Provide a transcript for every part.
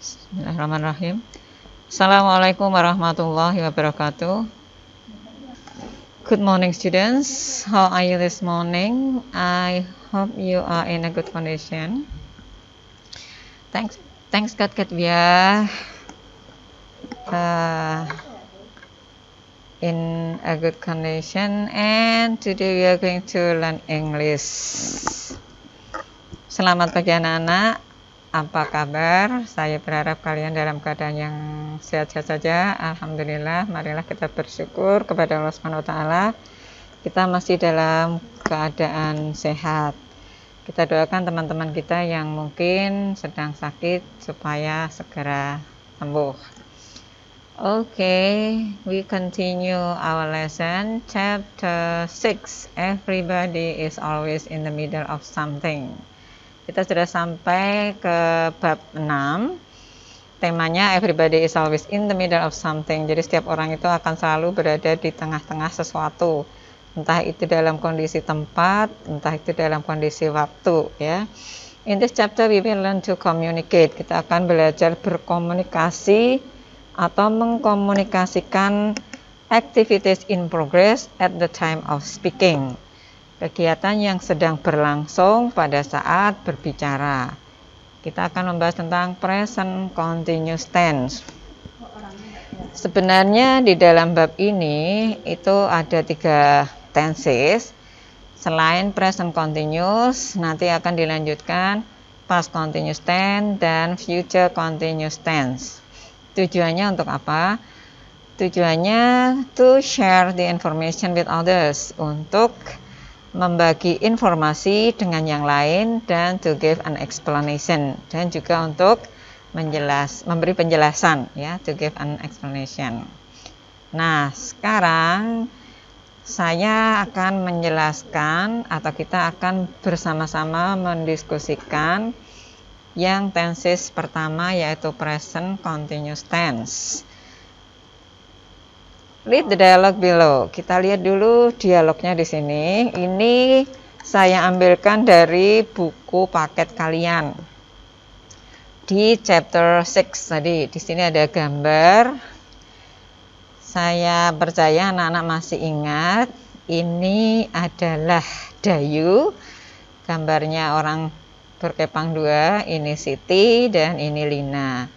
Bismillahirrahmanirrahim. Assalamualaikum warahmatullahi wabarakatuh. Good morning students. How are you this morning? I hope you are in a good condition. Thanks thanks God that we are uh, in a good condition and today we are going to learn English. Selamat pagi anak-anak apa kabar? Saya berharap kalian dalam keadaan yang sehat-sehat saja. Alhamdulillah, marilah kita bersyukur kepada Allah Subhanahu wa Kita masih dalam keadaan sehat. Kita doakan teman-teman kita yang mungkin sedang sakit supaya segera sembuh. Okay, we continue our lesson chapter 6. Everybody is always in the middle of something. Kita sudah sampai ke bab 6 temanya everybody is always in the middle of something. Jadi setiap orang itu akan selalu berada di tengah-tengah sesuatu. Entah itu dalam kondisi tempat, entah itu dalam kondisi waktu, ya. In this chapter we will learn to communicate. Kita akan belajar berkomunikasi atau mengkomunikasikan activities in progress at the time of speaking kegiatan yang sedang berlangsung pada saat berbicara. Kita akan membahas tentang present continuous tense. Sebenarnya di dalam bab ini itu ada tiga tenses. Selain present continuous, nanti akan dilanjutkan past continuous tense dan future continuous tense. Tujuannya untuk apa? Tujuannya to share the information with others untuk membagi informasi dengan yang lain dan to give an explanation dan juga untuk menjelas memberi penjelasan ya to give an explanation. Nah, sekarang saya akan menjelaskan atau kita akan bersama-sama mendiskusikan yang tenses pertama yaitu present continuous tense. Read the dialog below. Kita lihat dulu dialognya di sini. Ini saya ambilkan dari buku paket kalian di chapter 6 tadi. Di sini ada gambar. Saya percaya anak-anak masih ingat. Ini adalah dayu. Gambarnya orang berkepang dua. Ini Siti dan ini Lina.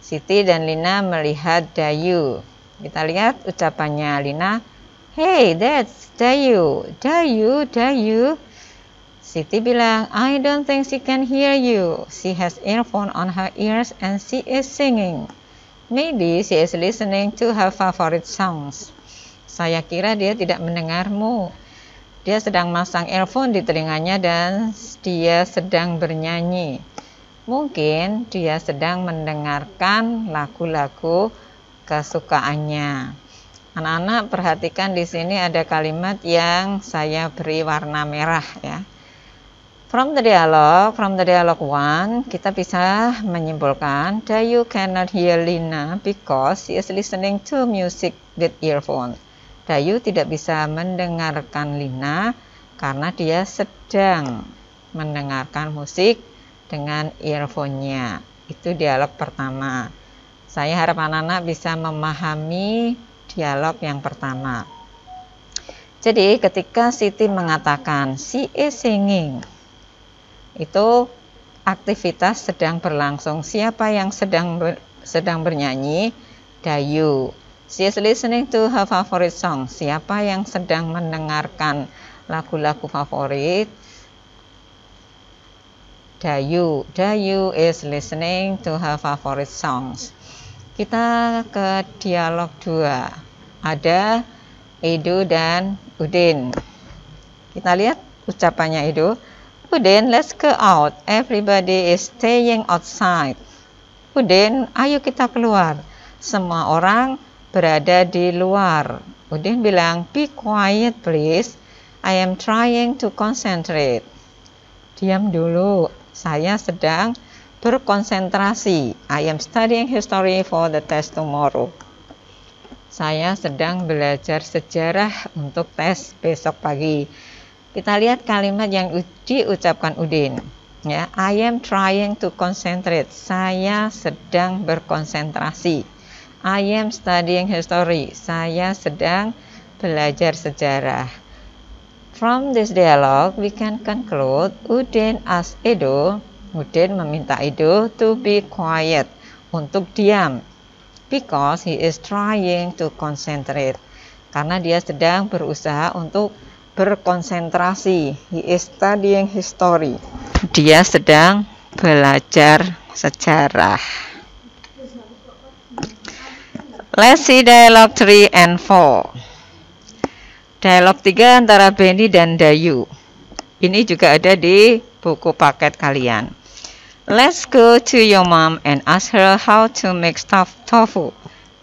Siti dan Lina melihat dayu kita lihat ucapannya Lina. Hey, that's Dayu. Dayu, Dayu. Siti bilang, I don't think she can hear you. She has earphone on her ears and she is singing. Maybe she is listening to her favorite songs. Saya kira dia tidak mendengarmu. Dia sedang masang earphone di telinganya dan dia sedang bernyanyi. Mungkin dia sedang mendengarkan lagu-lagu kesukaannya. Anak-anak perhatikan di sini ada kalimat yang saya beri warna merah ya. From the dialogue, from the dialogue one, kita bisa menyimpulkan that you cannot hear Lina because she is listening to music with earphone. Dayu tidak bisa mendengarkan Lina karena dia sedang mendengarkan musik dengan earphone-nya. Itu dialog pertama. Saya harap anak-anak bisa memahami dialog yang pertama. Jadi ketika Siti mengatakan she is singing, itu aktivitas sedang berlangsung. Siapa yang sedang ber, sedang bernyanyi? Dayu. She is listening to her favorite song. Siapa yang sedang mendengarkan lagu-lagu favorit? Dayu. Dayu is listening to her favorite songs. Kita ke dialog 2. Ada Edo dan Udin. Kita lihat ucapannya Edo. Udin, let's go out. Everybody is staying outside. Udin, ayo kita keluar. Semua orang berada di luar. Udin bilang, be quiet please. I am trying to concentrate. Diam dulu, saya sedang berkonsentrasi. I am studying history for the test tomorrow. Saya sedang belajar sejarah untuk tes besok pagi. Kita lihat kalimat yang diucapkan Udin. Ya, I am trying to concentrate. Saya sedang berkonsentrasi. I am studying history. Saya sedang belajar sejarah. From this dialogue, we can conclude Udin as Edo Udin meminta Ido to be quiet, untuk diam, because he is trying to concentrate. Karena dia sedang berusaha untuk berkonsentrasi. He is studying history. Dia sedang belajar sejarah. Let's see dialogue 3 and 4. Dialog 3 antara Benny dan Dayu. Ini juga ada di buku paket kalian. Let's go to your mom and ask her how to make stuffed tofu.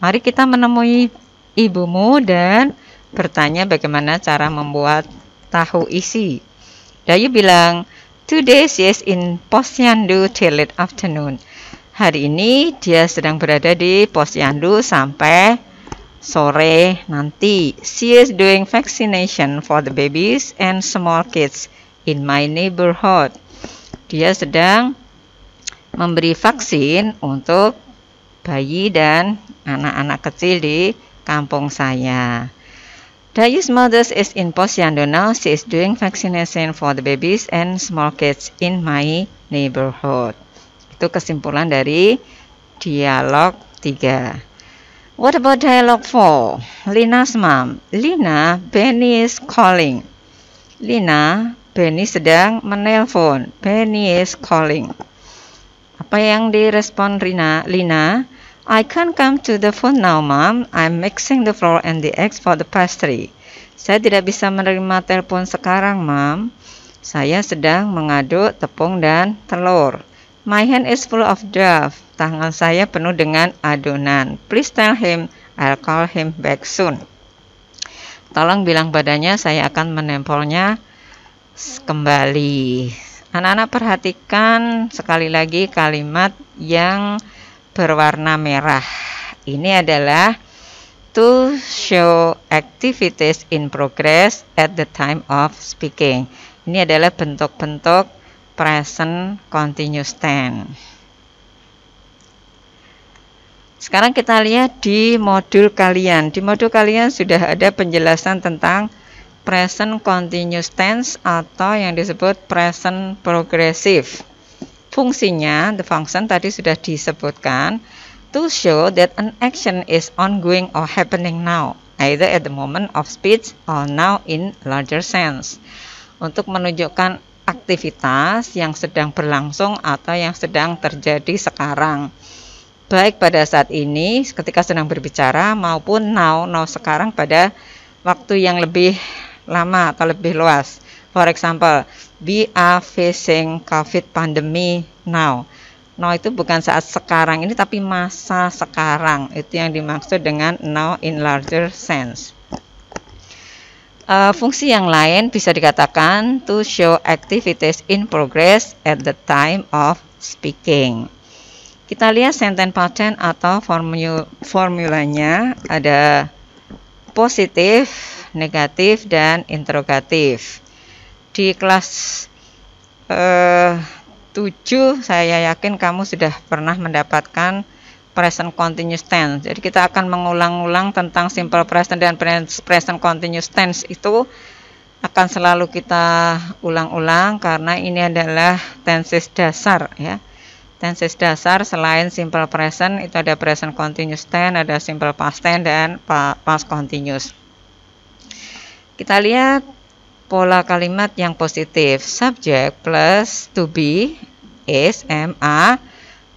Mari kita menemui ibumu dan bertanya bagaimana cara membuat tahu isi. Dayu bilang, Today she is in Posyandu till late afternoon. Hari ini dia sedang berada di Posyandu sampai sore nanti. She is doing vaccination for the babies and small kids in my neighborhood. Dia sedang memberi vaksin untuk bayi dan anak-anak kecil di kampung saya. Dayu's mother is in Posyandu now. She is doing vaccination for the babies and small kids in my neighborhood. Itu kesimpulan dari dialog 3. What about dialog 4? Lina's mom. Lina, Benny is calling. Lina, Benny sedang menelpon. Benny is calling. Apa yang direspon Rina? Lina, I can't come to the phone now, Mom. I'm mixing the flour and the eggs for the pastry. Saya tidak bisa menerima telepon sekarang, Mom. Saya sedang mengaduk tepung dan telur. My hand is full of dough. Tangan saya penuh dengan adonan. Please tell him I'll call him back soon. Tolong bilang padanya saya akan menempelnya kembali. Anak-anak perhatikan sekali lagi kalimat yang berwarna merah. Ini adalah to show activities in progress at the time of speaking. Ini adalah bentuk-bentuk present continuous tense. Sekarang kita lihat di modul kalian. Di modul kalian sudah ada penjelasan tentang present continuous tense atau yang disebut present progressive. Fungsinya, the function tadi sudah disebutkan, to show that an action is ongoing or happening now, either at the moment of speech or now in larger sense. Untuk menunjukkan aktivitas yang sedang berlangsung atau yang sedang terjadi sekarang baik pada saat ini ketika sedang berbicara maupun now now sekarang pada waktu yang lebih lama atau lebih luas. For example, we are facing COVID pandemic now. Now itu bukan saat sekarang ini tapi masa sekarang. Itu yang dimaksud dengan now in larger sense. Uh, fungsi yang lain bisa dikatakan to show activities in progress at the time of speaking. Kita lihat sentence pattern atau formula- formulanya ada positif negatif dan interrogatif. Di kelas eh, 7 saya yakin kamu sudah pernah mendapatkan present continuous tense. Jadi kita akan mengulang-ulang tentang simple present dan present continuous tense itu akan selalu kita ulang-ulang karena ini adalah tenses dasar ya. Tenses dasar selain simple present itu ada present continuous tense, ada simple past tense dan past continuous. Kita lihat pola kalimat yang positif. Subject plus to be is MA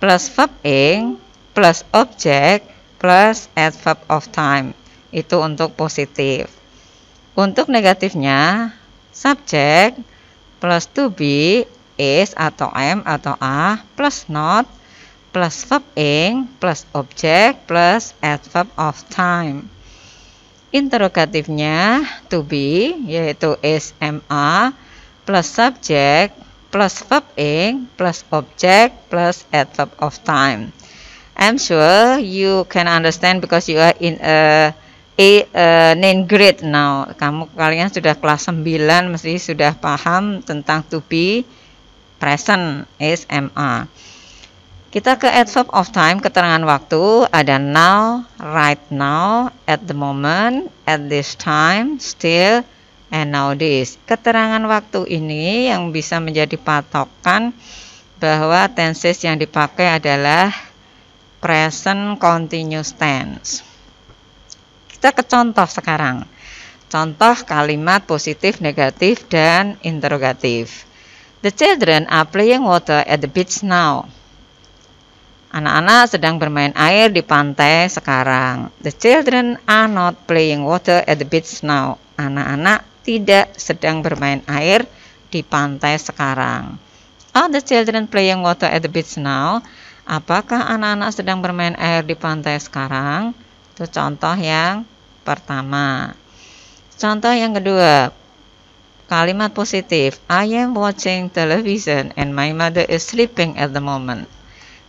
plus verb ing plus object plus adverb of time. Itu untuk positif. Untuk negatifnya, subject plus to be is atau am atau a plus not plus verb ing plus object plus adverb of time. Interrogatifnya to be yaitu is am a plus subject plus verb ing plus object plus adverb of time. I'm sure you can understand because you are in a A, uh, nine grade now. Kamu kalian sudah kelas sembilan mesti sudah paham tentang to be present is am kita ke adverb of time, keterangan waktu, ada now, right now, at the moment, at this time, still, and nowadays. Keterangan waktu ini yang bisa menjadi patokan bahwa tenses yang dipakai adalah present continuous tense. Kita ke contoh sekarang. Contoh kalimat positif, negatif, dan interrogatif. The children are playing water at the beach now. Anak-anak sedang bermain air di pantai sekarang. The children are not playing water at the beach now. Anak-anak tidak sedang bermain air di pantai sekarang. Are the children playing water at the beach now? Apakah anak-anak sedang bermain air di pantai sekarang? Itu contoh yang pertama. Contoh yang kedua. Kalimat positif. I am watching television and my mother is sleeping at the moment.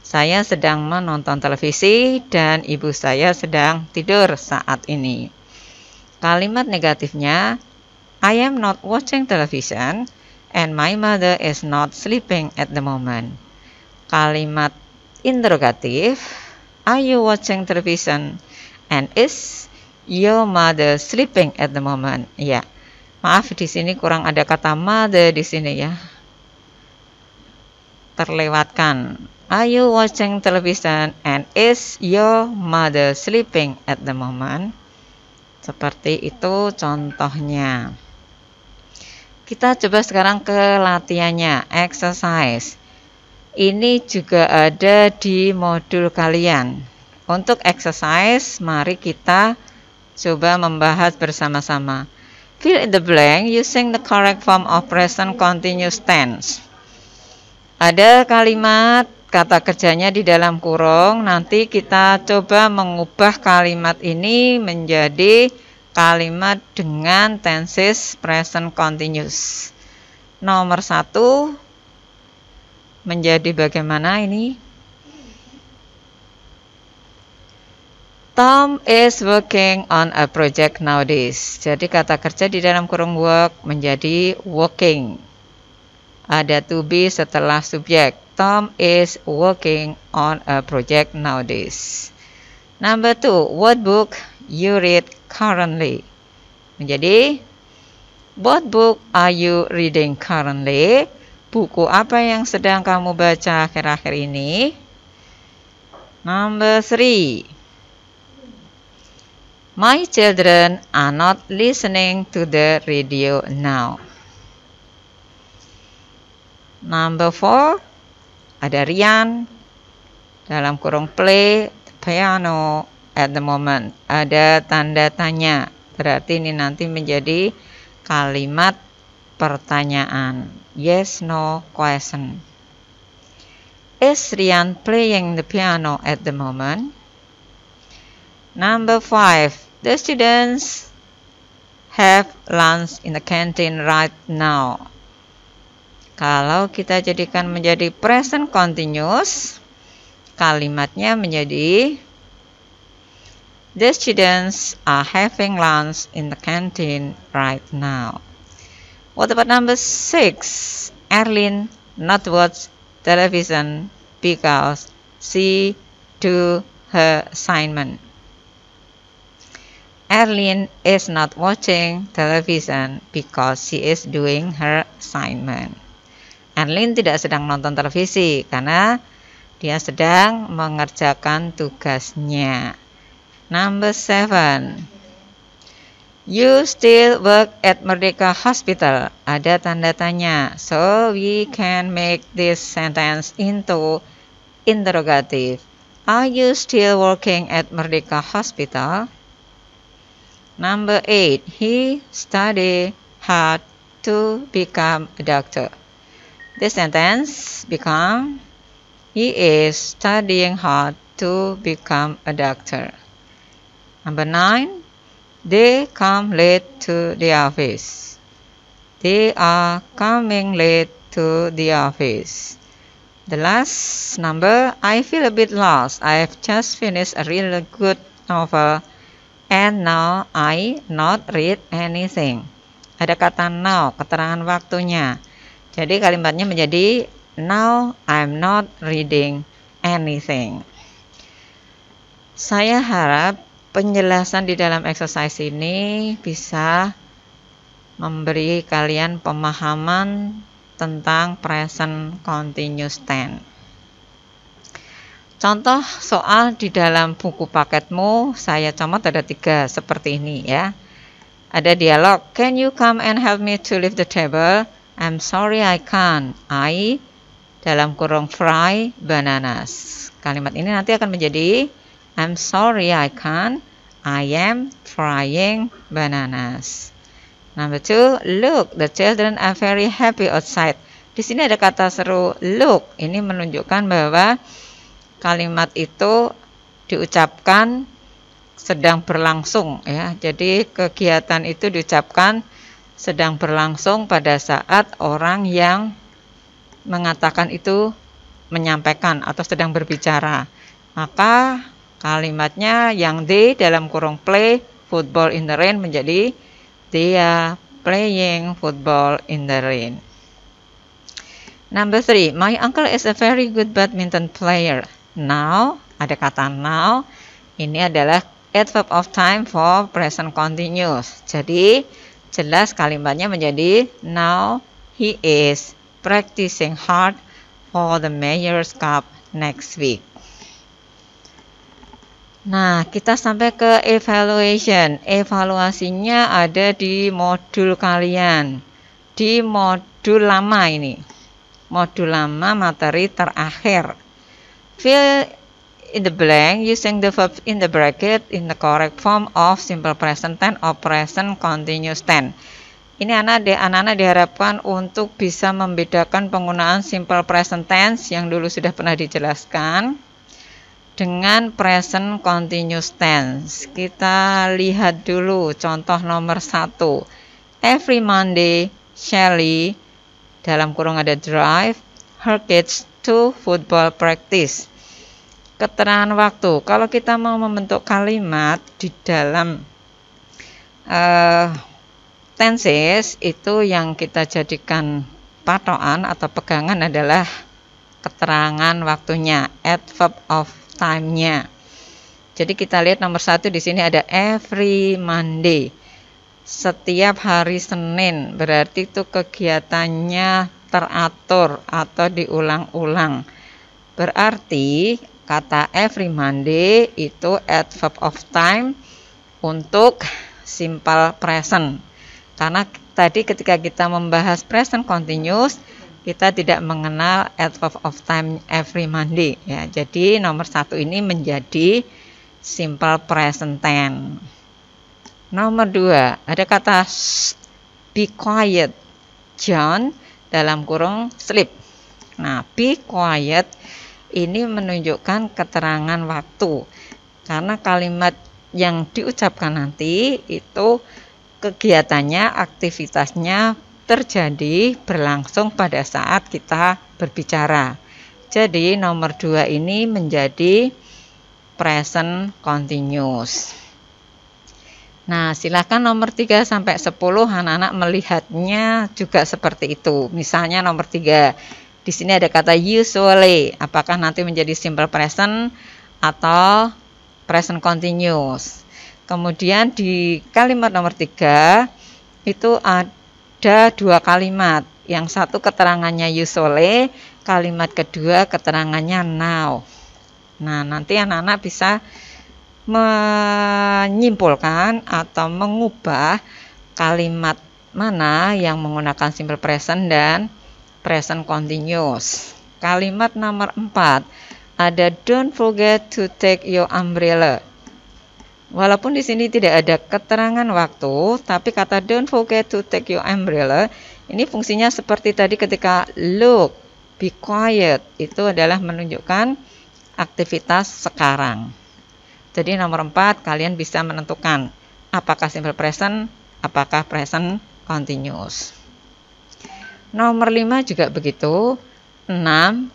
Saya sedang menonton televisi dan ibu saya sedang tidur saat ini. Kalimat negatifnya, I am not watching television and my mother is not sleeping at the moment. Kalimat interrogatif, are you watching television and is your mother sleeping at the moment? Ya. Maaf di sini kurang ada kata mother di sini ya. Terlewatkan. Are you watching television and is your mother sleeping at the moment? Seperti itu contohnya. Kita coba sekarang ke latihannya, exercise. Ini juga ada di modul kalian. Untuk exercise, mari kita coba membahas bersama-sama. Fill in the blank using the correct form of present continuous tense. Ada kalimat kata kerjanya di dalam kurung nanti kita coba mengubah kalimat ini menjadi kalimat dengan tenses present continuous nomor satu menjadi bagaimana ini Tom is working on a project nowadays jadi kata kerja di dalam kurung work menjadi working ada to be setelah subjek Tom is working on a project nowadays. Number two, what book you read currently? Menjadi, what book are you reading currently? Buku apa yang sedang kamu baca akhir-akhir ini? Number three, my children are not listening to the radio now. Number four, ada Rian dalam kurung play piano at the moment ada tanda tanya berarti ini nanti menjadi kalimat pertanyaan yes no question Is Rian playing the piano at the moment? Number five, the students have lunch in the canteen right now. Kalau kita jadikan menjadi present continuous, kalimatnya menjadi The students are having lunch in the canteen right now. What about number six? Erlin not watch television because she do her assignment. Erlin is not watching television because she is doing her assignment. Anlin tidak sedang nonton televisi karena dia sedang mengerjakan tugasnya. Number seven. You still work at Merdeka Hospital. Ada tanda tanya. So we can make this sentence into interrogative. Are you still working at Merdeka Hospital? Number eight. He studied hard to become a doctor. This sentence become He is studying hard to become a doctor. Number nine, they come late to the office. They are coming late to the office. The last number, I feel a bit lost. I have just finished a really good novel and now I not read anything. Ada kata now, keterangan waktunya. Jadi kalimatnya menjadi Now I'm not reading anything. Saya harap penjelasan di dalam exercise ini bisa memberi kalian pemahaman tentang present continuous tense. Contoh soal di dalam buku paketmu saya comot ada tiga seperti ini ya. Ada dialog, can you come and help me to lift the table? I'm sorry I can't. I dalam kurung fry bananas. Kalimat ini nanti akan menjadi I'm sorry I can't. I am frying bananas. Number two, look, the children are very happy outside. Di sini ada kata seru look. Ini menunjukkan bahwa kalimat itu diucapkan sedang berlangsung ya. Jadi kegiatan itu diucapkan sedang berlangsung pada saat orang yang mengatakan itu menyampaikan atau sedang berbicara. Maka kalimatnya yang D dalam kurung play football in the rain menjadi they are playing football in the rain. Number three, my uncle is a very good badminton player. Now, ada kata now, ini adalah adverb of time for present continuous. Jadi, Jelas kalimatnya menjadi Now he is practicing hard for the Mayor's Cup next week. Nah, kita sampai ke evaluation. Evaluasinya ada di modul kalian. Di modul lama ini. Modul lama materi terakhir. Fill in the blank using the verb in the bracket in the correct form of simple present tense or present continuous tense. Ini anak-anak anak diharapkan untuk bisa membedakan penggunaan simple present tense yang dulu sudah pernah dijelaskan dengan present continuous tense. Kita lihat dulu contoh nomor satu. Every Monday, Shelly dalam kurung ada drive her kids to football practice keterangan waktu. Kalau kita mau membentuk kalimat di dalam uh, eh, tenses itu yang kita jadikan patokan atau pegangan adalah keterangan waktunya, adverb of time-nya. Jadi kita lihat nomor satu di sini ada every Monday. Setiap hari Senin berarti itu kegiatannya teratur atau diulang-ulang. Berarti kata every Monday itu adverb of time untuk simple present. Karena tadi ketika kita membahas present continuous, kita tidak mengenal adverb of time every Monday ya. Jadi nomor satu ini menjadi simple present tense. Nomor dua ada kata be quiet, John dalam kurung sleep. Nah, be quiet ini menunjukkan keterangan waktu karena kalimat yang diucapkan nanti itu kegiatannya aktivitasnya terjadi berlangsung pada saat kita berbicara jadi nomor dua ini menjadi present continuous Nah, silakan nomor tiga sampai sepuluh anak-anak melihatnya juga seperti itu. Misalnya nomor tiga. Di sini ada kata usually. Apakah nanti menjadi simple present atau present continuous? Kemudian di kalimat nomor tiga itu ada dua kalimat. Yang satu keterangannya usually, kalimat kedua keterangannya now. Nah, nanti anak-anak bisa menyimpulkan atau mengubah kalimat mana yang menggunakan simple present dan present continuous. Kalimat nomor 4 ada don't forget to take your umbrella. Walaupun di sini tidak ada keterangan waktu, tapi kata don't forget to take your umbrella ini fungsinya seperti tadi ketika look, be quiet itu adalah menunjukkan aktivitas sekarang. Jadi nomor 4 kalian bisa menentukan apakah simple present, apakah present continuous. Nomor 5 juga begitu. 6,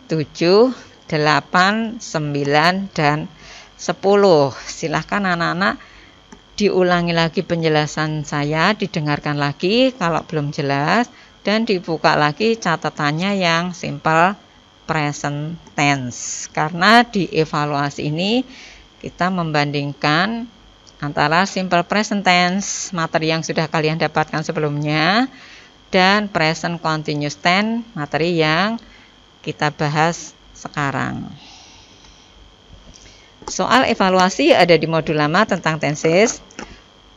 7, 8, 9 dan 10. Silahkan anak-anak diulangi lagi penjelasan saya, didengarkan lagi kalau belum jelas dan dibuka lagi catatannya yang simple present tense. Karena di evaluasi ini kita membandingkan antara simple present tense materi yang sudah kalian dapatkan sebelumnya dan present continuous tense materi yang kita bahas sekarang. Soal evaluasi ada di modul lama tentang tenses.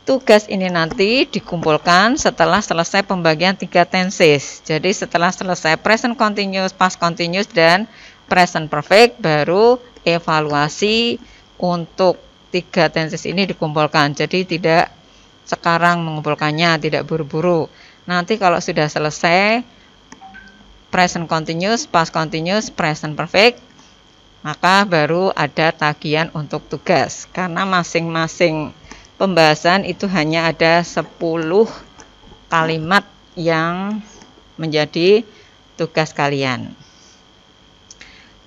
Tugas ini nanti dikumpulkan setelah selesai pembagian tiga tenses. Jadi setelah selesai present continuous, past continuous, dan present perfect, baru evaluasi untuk tiga tenses ini dikumpulkan. Jadi tidak sekarang mengumpulkannya, tidak buru-buru. Nanti kalau sudah selesai present continuous, past continuous, present perfect, maka baru ada tagihan untuk tugas karena masing-masing pembahasan itu hanya ada 10 kalimat yang menjadi tugas kalian.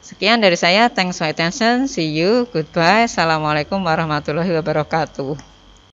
Sekian dari saya, thanks for attention, see you, goodbye, assalamualaikum warahmatullahi wabarakatuh.